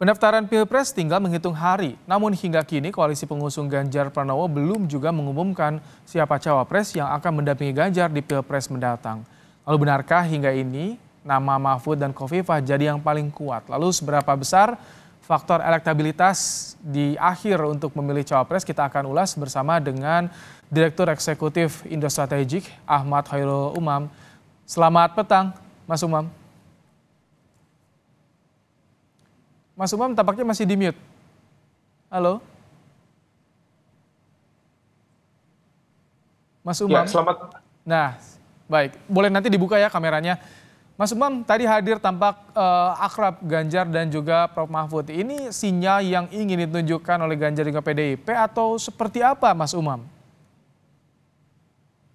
Pendaftaran Pilpres tinggal menghitung hari, namun hingga kini koalisi pengusung Ganjar Pranowo belum juga mengumumkan siapa cawapres yang akan mendampingi Ganjar di Pilpres mendatang. Lalu benarkah hingga ini nama Mahfud dan Kofifah jadi yang paling kuat? Lalu seberapa besar faktor elektabilitas di akhir untuk memilih cawapres kita akan ulas bersama dengan Direktur Eksekutif Indo Strategik Ahmad Khairul Umam. Selamat petang, Mas Umam. Mas Umam tampaknya masih di mute. Halo? Mas ya, Umam. Ya, selamat. Nah, baik. Boleh nanti dibuka ya kameranya. Mas Umam, tadi hadir tampak uh, akrab Ganjar dan juga Prof. Mahfud. Ini sinyal yang ingin ditunjukkan oleh Ganjar juga PDIP atau seperti apa Mas Umam?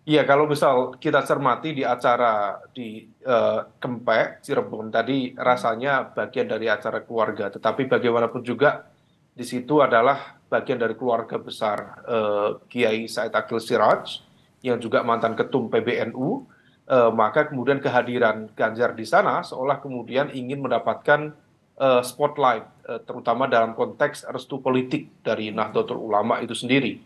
Iya, kalau misal kita cermati di acara di uh, Kempek, Cirebon tadi rasanya bagian dari acara keluarga, tetapi bagaimanapun juga di situ adalah bagian dari keluarga besar uh, Kiai Said Akil Siraj yang juga mantan ketum PBNU, uh, eh, maka kemudian kehadiran Ganjar di sana seolah kemudian ingin mendapatkan uh, spotlight, uh, terutama dalam konteks restu politik dari Nahdlatul Ulama itu sendiri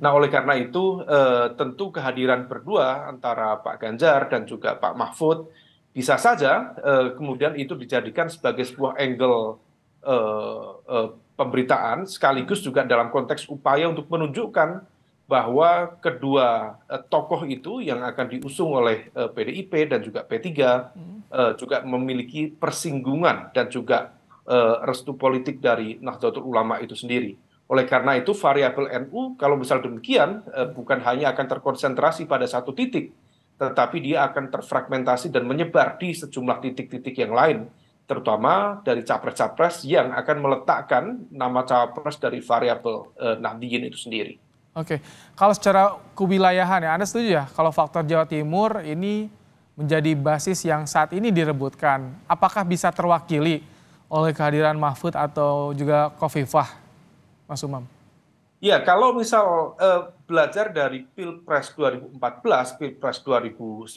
Nah, oleh karena itu eh, tentu kehadiran berdua antara Pak Ganjar dan juga Pak Mahfud bisa saja eh, kemudian itu dijadikan sebagai sebuah angle eh, eh, pemberitaan sekaligus juga dalam konteks upaya untuk menunjukkan bahwa kedua eh, tokoh itu yang akan diusung oleh eh, PDIP dan juga P3 hmm. eh, juga memiliki persinggungan dan juga eh, restu politik dari Nahdlatul Ulama itu sendiri. Oleh karena itu variabel NU kalau misal demikian eh, bukan hanya akan terkonsentrasi pada satu titik, tetapi dia akan terfragmentasi dan menyebar di sejumlah titik-titik yang lain, terutama dari capres-capres yang akan meletakkan nama capres dari variabel eh, Nahdiyin itu sendiri. Oke, kalau secara kewilayahan ya, Anda setuju ya kalau faktor Jawa Timur ini menjadi basis yang saat ini direbutkan, apakah bisa terwakili oleh kehadiran Mahfud atau juga Kofifah Mas Umam? Ya, kalau misal eh, belajar dari Pilpres 2014, Pilpres 2019,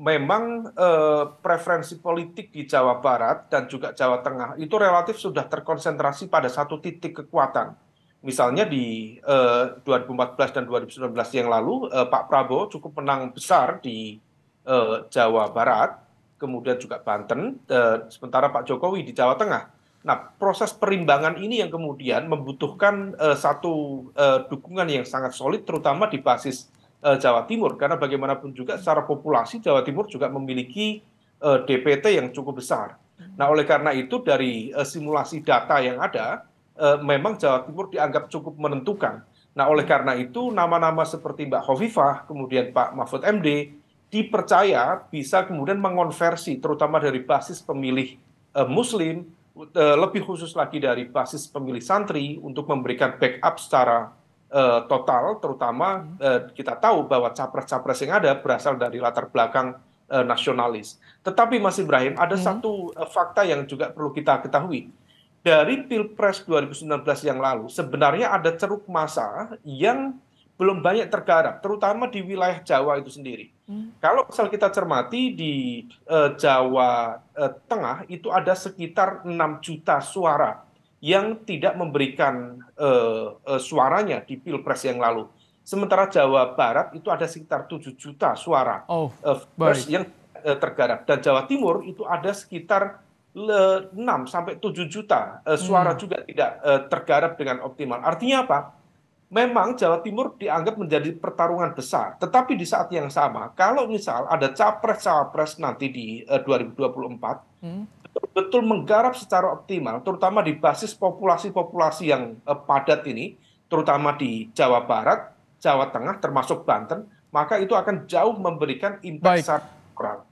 memang eh, preferensi politik di Jawa Barat dan juga Jawa Tengah itu relatif sudah terkonsentrasi pada satu titik kekuatan. Misalnya di eh, 2014 dan 2019 yang lalu eh, Pak Prabowo cukup menang besar di eh, Jawa Barat, kemudian juga Banten, eh, sementara Pak Jokowi di Jawa Tengah. Nah, proses perimbangan ini yang kemudian membutuhkan uh, satu uh, dukungan yang sangat solid, terutama di basis uh, Jawa Timur, karena bagaimanapun juga secara populasi Jawa Timur juga memiliki uh, DPT yang cukup besar. Nah, oleh karena itu dari uh, simulasi data yang ada, uh, memang Jawa Timur dianggap cukup menentukan. Nah, oleh karena itu nama-nama seperti Mbak Hovifah, kemudian Pak Mahfud MD dipercaya bisa kemudian mengonversi, terutama dari basis pemilih uh, Muslim Eh, lebih khusus lagi dari basis pemilih santri untuk memberikan backup secara uh, total, terutama uh, kita tahu bahwa capres-capres yang ada berasal dari latar belakang uh, nasionalis. Tetapi Mas Ibrahim, ada hmm. satu uh, fakta yang juga perlu kita ketahui. Dari Pilpres 2019 yang lalu, sebenarnya ada ceruk massa yang belum banyak tergarap, terutama di wilayah Jawa itu sendiri. Hmm. Kalau misal kita cermati di eh, Jawa eh, Tengah itu ada sekitar 6 juta suara yang tidak memberikan eh, suaranya di pilpres yang lalu. Sementara Jawa Barat itu ada sekitar 7 juta suara oh, yang tergarap dan Jawa Timur itu ada sekitar 6 sampai 7 juta suara hmm. juga tidak tergarap dengan optimal. Artinya apa? memang Jawa Timur dianggap menjadi pertarungan besar. Tetapi di saat yang sama, kalau misal ada capres-cawapres nanti di eh, 2024, hmm. betul menggarap secara optimal, terutama di basis populasi-populasi yang eh, padat ini, terutama di Jawa Barat, Jawa Tengah, termasuk Banten, maka itu akan jauh memberikan impact besar.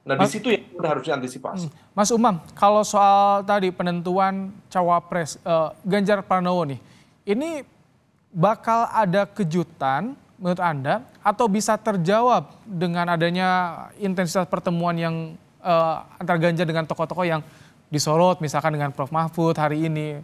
Nah, Mas, di situ yang sudah harus diantisipasi. Hmm. Mas Umam, kalau soal tadi penentuan cawapres eh, Ganjar Pranowo nih, ini bakal ada kejutan menurut Anda atau bisa terjawab dengan adanya intensitas pertemuan yang uh, antar Ganjar dengan tokoh-tokoh yang disorot misalkan dengan Prof Mahfud hari ini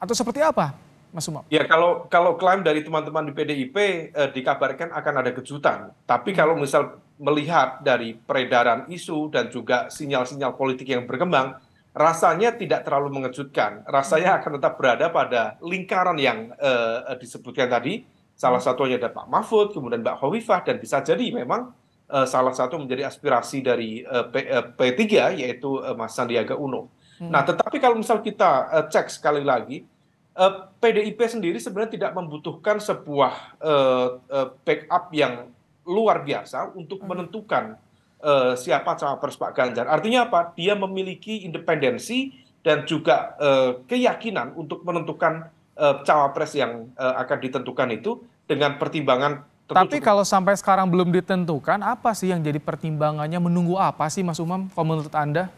atau seperti apa Mas Umam? Ya kalau kalau klaim dari teman-teman di PDIP eh, dikabarkan akan ada kejutan tapi hmm. kalau misal melihat dari peredaran isu dan juga sinyal-sinyal politik yang berkembang rasanya tidak terlalu mengejutkan. Rasanya hmm. akan tetap berada pada lingkaran yang eh, eh disebutkan tadi. Salah hmm. satunya ada Pak Mahfud, kemudian Mbak Hovifah, dan bisa jadi memang uh, salah satu menjadi aspirasi dari eh, P, eh, P3, yaitu eh, Mas Sandiaga Uno. Hmm. Nah, tetapi kalau misal kita uh, cek sekali lagi, eh, PDIP sendiri sebenarnya tidak membutuhkan sebuah eh, eh, backup yang luar biasa untuk hmm. menentukan uh, siapa cawapres Pak Ganjar. Artinya apa? Dia memiliki independensi dan juga uh, keyakinan untuk menentukan uh, cawapres yang uh, akan ditentukan itu dengan pertimbangan. Tapi kalau sampai sekarang belum ditentukan, apa sih yang jadi pertimbangannya? Menunggu apa sih, Mas Umam? Kalau menurut Anda?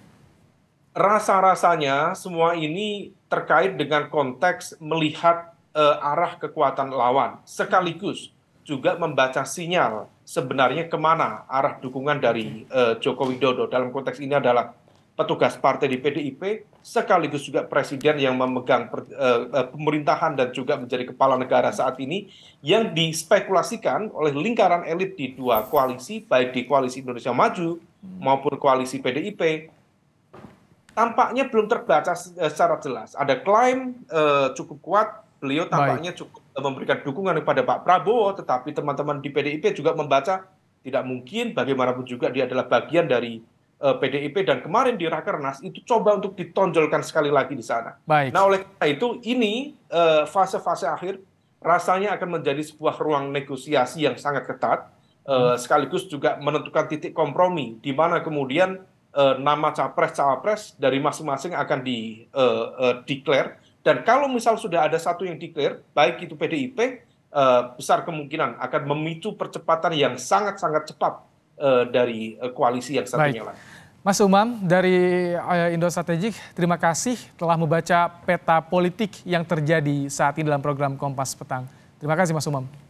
Rasa-rasanya semua ini terkait dengan konteks melihat uh, arah kekuatan lawan sekaligus juga membaca sinyal sebenarnya kemana arah dukungan dari uh, Joko Widodo dalam konteks ini adalah petugas partai di PDIP sekaligus juga presiden yang memegang per, uh, pemerintahan dan juga menjadi kepala negara saat ini yang dispekulasikan oleh lingkaran elit di dua koalisi baik di koalisi Indonesia Maju hmm. maupun koalisi PDIP tampaknya belum terbaca secara jelas ada klaim uh, cukup kuat beliau tampaknya Baik. cukup eh, memberikan dukungan kepada Pak Prabowo, tetapi teman-teman di PDIP juga membaca tidak mungkin bagaimanapun juga dia adalah bagian dari uh, eh, PDIP dan kemarin di Rakernas itu coba untuk ditonjolkan sekali lagi di sana. Baik. Nah oleh karena itu ini eh, fase-fase uh, akhir rasanya akan menjadi sebuah ruang negosiasi yang sangat ketat uh, hmm. sekaligus juga menentukan titik kompromi di mana kemudian uh, nama capres-cawapres dari masing-masing akan di uh, uh, declare dan kalau misal sudah ada satu yang declare, baik itu PDIP, uh, eh, besar kemungkinan akan memicu percepatan yang sangat-sangat cepat uh, dari uh, koalisi yang satunya lagi. Mas Umam dari Indo Strategik, terima kasih telah membaca peta politik yang terjadi saat ini dalam program Kompas Petang. Terima kasih Mas Umam.